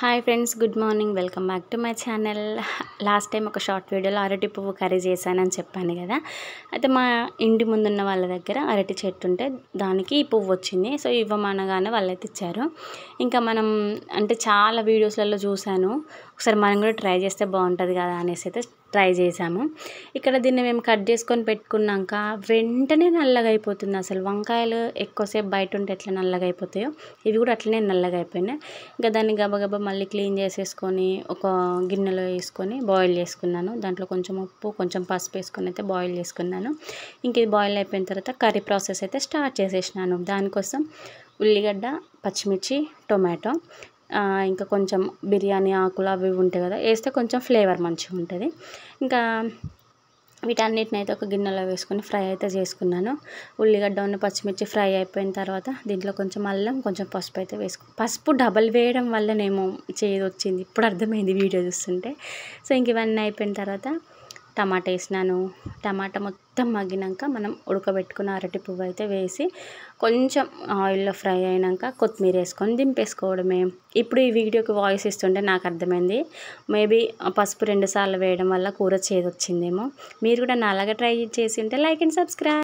hi friends good morning welcome back to my channel last time ఒక short వీడియోలో అరటి పువ్వు కర్రీ చేశానని చెప్పాను కదా అయితే మా ఇంటి ముందున్న వాళ్ళ దగ్గర అరటి చెట్టు ఉంటే దానికి ఈ పువ్వు వచ్చింది సో ఇవ్వమనగానే వాళ్ళైతే ఇచ్చారు ఇంకా మనం అంటే చాలా వీడియోస్లలో చూశాను ఒకసారి మనం కూడా ట్రై చేస్తే బాగుంటుంది కదా అనేసి అయితే ట్రై చేసాము ఇక్కడ దీన్ని మేము కట్ చేసుకొని పెట్టుకున్నాక వెంటనే నల్లగా అయిపోతుంది అసలు వంకాయలు ఎక్కువసేపు బయట ఉంటే ఎట్లా నల్లగా అయిపోతాయో ఇవి కూడా అట్లనే నల్లగా అయిపోయినాయి ఇంకా దాన్ని గబగబా మళ్ళీ క్లీన్ చేసేసుకొని ఒక గిన్నెలో వేసుకొని బాయిల్ చేసుకున్నాను దాంట్లో కొంచెం ఉప్పు కొంచెం పసుపు వేసుకొని అయితే బాయిల్ చేసుకున్నాను ఇంక ఇది బాయిల్ అయిపోయిన తర్వాత కర్రీ ప్రాసెస్ అయితే స్టార్ట్ చేసేసినాను దానికోసం ఉల్లిగడ్డ పచ్చిమిర్చి టొమాటో ఇంకా కొంచెం బిర్యానీ ఆకులు అవి ఉంటాయి కదా వేస్తే కొంచెం ఫ్లేవర్ మంచిగా ఉంటుంది ఇంకా వీటన్నిటిని అయితే ఒక గిన్నెలో వేసుకొని ఫ్రై అయితే చేసుకున్నాను ఉల్లిగడ్డ ఉన్న పచ్చిమిర్చి ఫ్రై అయిపోయిన తర్వాత దీంట్లో కొంచెం అల్లం కొంచెం పసుపు అయితే వేసుకు పసుపు డబల్ వేయడం వల్లనేమో చేదు వచ్చింది ఇప్పుడు అర్థమైంది వీడియో చూస్తుంటే సో ఇంక ఇవన్నీ అయిపోయిన తర్వాత టమాటా వేసినాను టమాటా మొత్తం మగ్గినాక మనం ఉడకబెట్టుకున్న అరటి పువ్వు అయితే వేసి కొంచెం ఆయిల్లో ఫ్రై అయినాక కొత్తిమీర వేసుకొని దింపేసుకోవడమే ఇప్పుడు ఈ వీడియోకి వాయిస్ ఇస్తుంటే నాకు అర్థమైంది మేబీ పసుపు రెండుసార్లు వేయడం వల్ల కూర చేదొచ్చిందేమో మీరు కూడా నా ట్రై చేసి ఉంటే లైక్ అండ్ సబ్స్క్రైబ్